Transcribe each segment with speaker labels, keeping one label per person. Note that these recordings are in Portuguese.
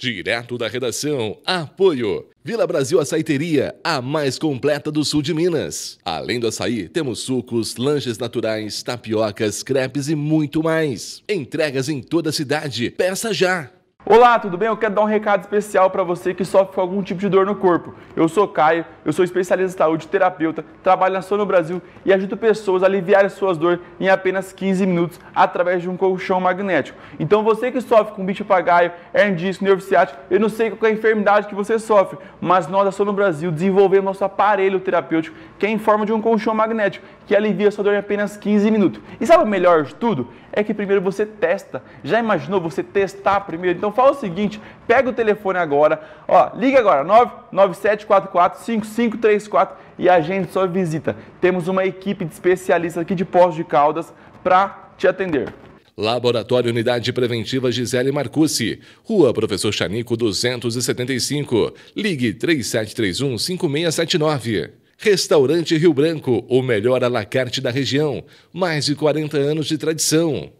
Speaker 1: Direto da redação, apoio. Vila Brasil Açaiteria, a mais completa do sul de Minas. Além do açaí, temos sucos, lanches naturais, tapiocas, crepes e muito mais. Entregas em toda a cidade. Peça já! Olá, tudo bem? Eu quero dar um recado especial para você que sofre com algum tipo de dor no corpo. Eu sou Caio, eu sou especialista em saúde, terapeuta, trabalho na Sono Brasil e ajudo pessoas a aliviar suas dores em apenas 15 minutos através de um colchão magnético. Então você que sofre com bicho papagaio, hernia disco, nervo ciático, eu não sei qual é a enfermidade que você sofre, mas nós da Sono Brasil desenvolvemos nosso aparelho terapêutico que é em forma de um colchão magnético que alivia sua dor em apenas 15 minutos. E sabe o melhor de tudo? é que primeiro você testa. Já imaginou você testar primeiro? Então fala o seguinte, pega o telefone agora, ó, liga agora, 997445534 e agende sua visita. Temos uma equipe de especialistas aqui de Poços de Caldas para te atender. Laboratório Unidade Preventiva Gisele Marcucci, Rua Professor Chanico 275, ligue 3731 5679. Restaurante Rio Branco, o melhor alacarte da região. Mais de 40 anos de tradição.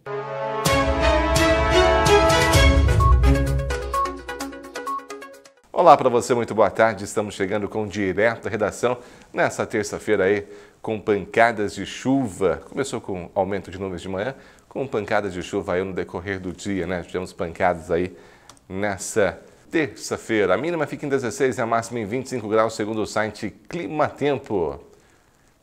Speaker 1: Olá para você, muito boa tarde. Estamos chegando com direto à redação nessa terça-feira aí, com pancadas de chuva. Começou com aumento de nuvens de manhã, com pancadas de chuva aí no decorrer do dia, né? Tivemos pancadas aí nessa terça-feira. A mínima fica em 16 e a máxima em 25 graus, segundo o site Climatempo.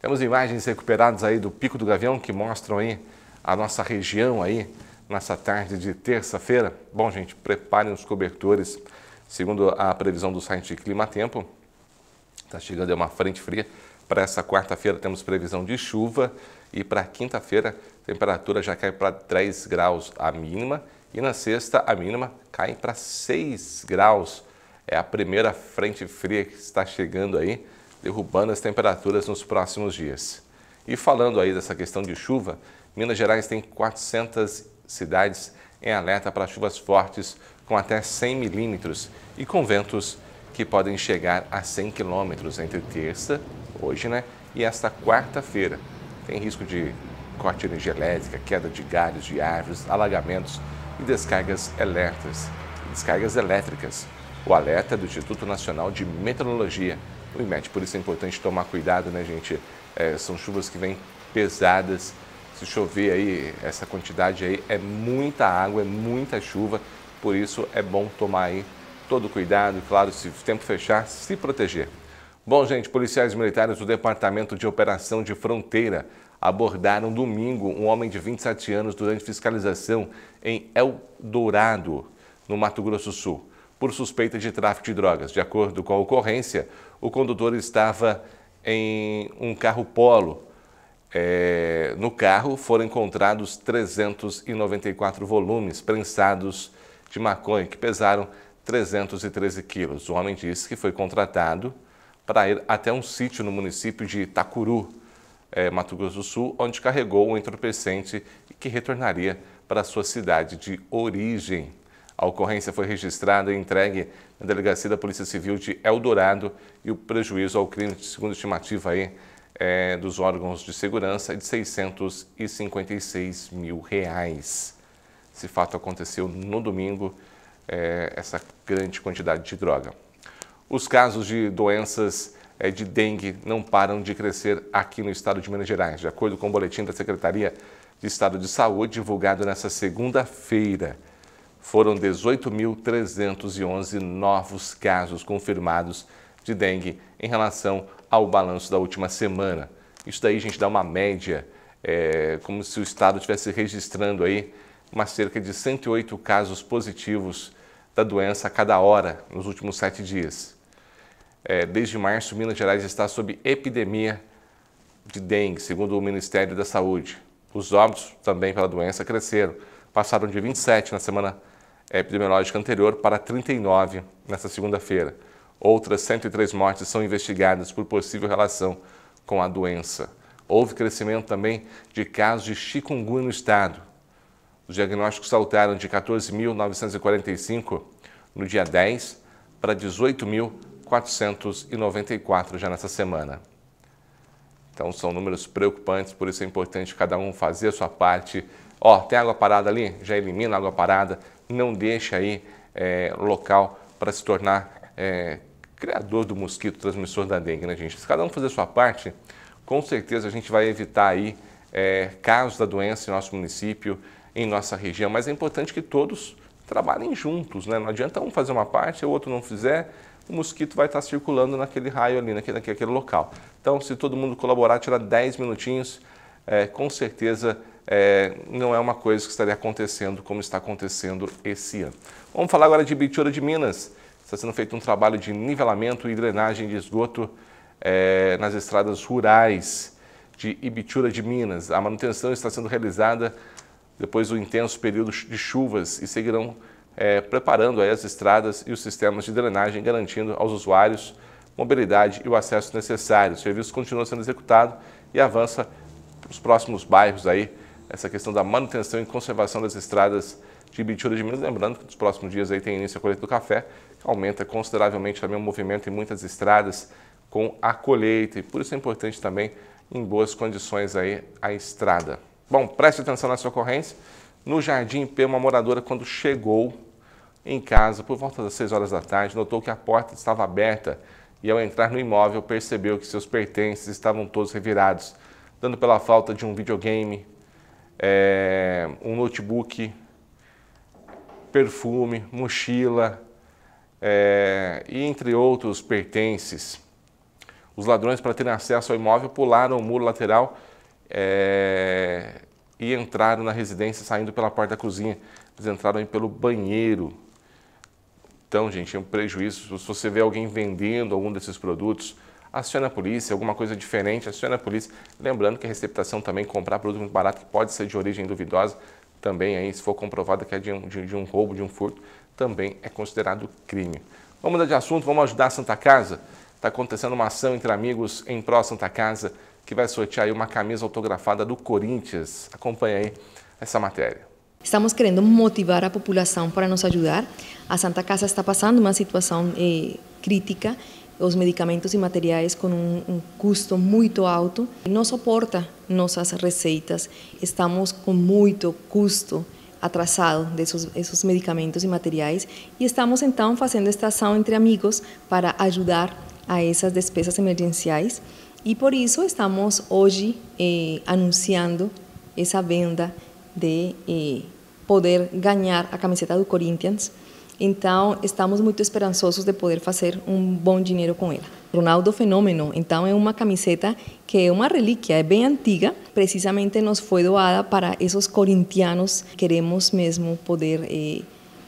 Speaker 1: Temos imagens recuperadas aí do Pico do Gavião que mostram aí a nossa região aí nessa tarde de terça-feira. Bom, gente, preparem os cobertores. Segundo a previsão do site Climatempo, está chegando uma frente fria. Para essa quarta-feira temos previsão de chuva e para quinta-feira a temperatura já cai para 3 graus a mínima e na sexta, a mínima cai para 6 graus. É a primeira frente fria que está chegando aí, derrubando as temperaturas nos próximos dias. E falando aí dessa questão de chuva, Minas Gerais tem 400 cidades em alerta para chuvas fortes com até 100 milímetros e com ventos que podem chegar a 100 quilômetros entre terça, hoje, né, e esta quarta-feira. Tem risco de corte de energia elétrica, queda de galhos de árvores, alagamentos e descargas elétricas. Descargas elétricas. O alerta é do Instituto Nacional de Meteorologia, o IMET. Por isso é importante tomar cuidado, né, gente? É, são chuvas que vêm pesadas. Se chover aí, essa quantidade aí é muita água, é muita chuva. Por isso é bom tomar aí todo cuidado, E claro, se o tempo fechar, se proteger. Bom, gente, policiais militares do Departamento de Operação de Fronteira abordaram domingo um homem de 27 anos durante fiscalização em El Dourado, no Mato Grosso do Sul, por suspeita de tráfico de drogas. De acordo com a ocorrência, o condutor estava em um carro Polo. É, no carro foram encontrados 394 volumes prensados de maconha, que pesaram 313 quilos. O homem disse que foi contratado para ir até um sítio no município de Itacuru, é, Mato Grosso do Sul, onde carregou um entorpecente que retornaria para sua cidade de origem. A ocorrência foi registrada e entregue na Delegacia da Polícia Civil de Eldorado e o prejuízo ao crime, segundo estimativa aí, é, dos órgãos de segurança, é de 656 mil reais. Esse fato aconteceu no domingo, é, essa grande quantidade de droga. Os casos de doenças é de dengue não param de crescer aqui no estado de Minas Gerais. De acordo com o boletim da Secretaria de Estado de Saúde, divulgado nesta segunda-feira, foram 18.311 novos casos confirmados de dengue em relação ao balanço da última semana. Isso daí, gente, dá uma média, é, como se o estado estivesse registrando aí uma cerca de 108 casos positivos da doença a cada hora nos últimos sete dias é, desde março, Minas Gerais está sob epidemia de dengue, segundo o Ministério da Saúde. Os óbitos também pela doença cresceram, passaram de 27 na semana epidemiológica anterior para 39 nesta segunda-feira. Outras 103 mortes são investigadas por possível relação com a doença. Houve crescimento também de casos de chikungunya no estado. Os diagnósticos saltaram de 14.945 no dia 10 para 18.000 494 já nessa semana. Então são números preocupantes, por isso é importante cada um fazer a sua parte. Ó, oh, tem água parada ali? Já elimina a água parada. Não deixa aí é, local para se tornar é, criador do mosquito transmissor da dengue, né, gente? Se cada um fazer a sua parte, com certeza a gente vai evitar aí é, casos da doença em nosso município, em nossa região. Mas é importante que todos trabalhem juntos, né? Não adianta um fazer uma parte e o outro não fizer, o mosquito vai estar circulando naquele raio ali, naquele, naquele local. Então, se todo mundo colaborar, tirar 10 minutinhos, é, com certeza é, não é uma coisa que estaria acontecendo como está acontecendo esse ano. Vamos falar agora de Bitura de Minas. Está sendo feito um trabalho de nivelamento e drenagem de esgoto é, nas estradas rurais de Ibitura de Minas. A manutenção está sendo realizada depois do intenso período de chuvas e seguirão é, preparando as estradas e os sistemas de drenagem, garantindo aos usuários mobilidade e o acesso necessário. O serviço continua sendo executado e avança para os próximos bairros aí, essa questão da manutenção e conservação das estradas de Bitura de Minas. Lembrando que nos próximos dias aí tem início a colheita do café, que aumenta consideravelmente também o movimento em muitas estradas com a colheita. E por isso é importante também em boas condições aí a estrada. Bom, preste atenção nessa ocorrência. No Jardim P, uma moradora, quando chegou em casa, por volta das 6 horas da tarde, notou que a porta estava aberta e, ao entrar no imóvel, percebeu que seus pertences estavam todos revirados, dando pela falta de um videogame, é, um notebook, perfume, mochila é, e entre outros pertences. Os ladrões, para terem acesso ao imóvel, pularam o muro lateral é, e entraram na residência saindo pela porta da cozinha. Eles entraram pelo banheiro então, gente, é um prejuízo. Se você vê alguém vendendo algum desses produtos, aciona a polícia, alguma coisa diferente, aciona a polícia. Lembrando que a receptação também, comprar produto muito barato, que pode ser de origem duvidosa, também aí, se for comprovado que é de um, de, de um roubo, de um furto, também é considerado crime. Vamos mudar de assunto, vamos ajudar a Santa Casa. Está acontecendo uma ação entre amigos em pró Santa Casa, que vai sortear aí uma camisa autografada do Corinthians. Acompanhe aí essa matéria.
Speaker 2: Estamos querendo motivar a população para nos ajudar. A Santa Casa está passando uma situação eh, crítica, os medicamentos e materiais com um, um, custo muito alto. Não suporta nossas receitas, estamos com muito custo atrasado desses esses medicamentos e materiais e estamos então fazendo esta ação entre amigos para ajudar a essas despesas emergenciais e por isso estamos hoje eh, anunciando essa venda de eh, poder ganhar a camiseta do Corinthians. Então, estamos muito esperançosos de poder fazer um bom dinheiro com ela. Ronaldo Fenômeno, então, é uma camiseta que é uma relíquia, é bem antiga, precisamente nos foi doada para esses corintianos. Queremos mesmo poder eh,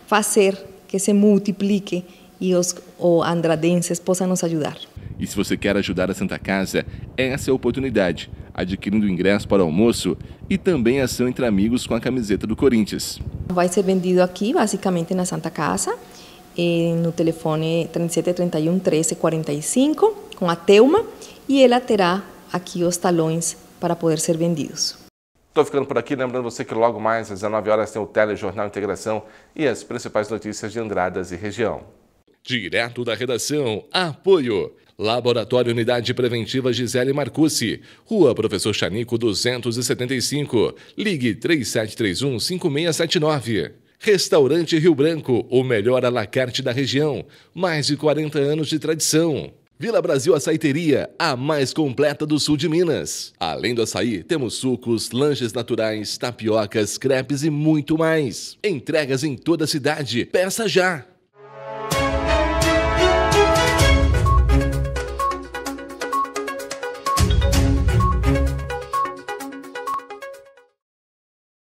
Speaker 2: fazer que se multiplique e os o andradenses possam nos ajudar.
Speaker 1: E se você quer ajudar a Santa Casa, essa é a oportunidade adquirindo ingresso para o almoço e também ação entre amigos com a camiseta do Corinthians.
Speaker 2: Vai ser vendido aqui, basicamente, na Santa Casa, eh, no telefone 3731 1345, com a Teuma, e ela terá aqui os talões para poder ser vendidos.
Speaker 1: Estou ficando por aqui, lembrando você que logo mais às 19 horas tem o Telejornal Integração e as principais notícias de Andradas e região. Direto da redação, apoio Laboratório Unidade Preventiva Gisele Marcucci, Rua Professor Chanico 275, ligue 3731 5679. Restaurante Rio Branco, o melhor alacarte da região, mais de 40 anos de tradição. Vila Brasil Açaiteria, a mais completa do sul de Minas. Além do açaí, temos sucos, lanches naturais, tapiocas, crepes e muito mais. Entregas em toda a cidade. Peça já!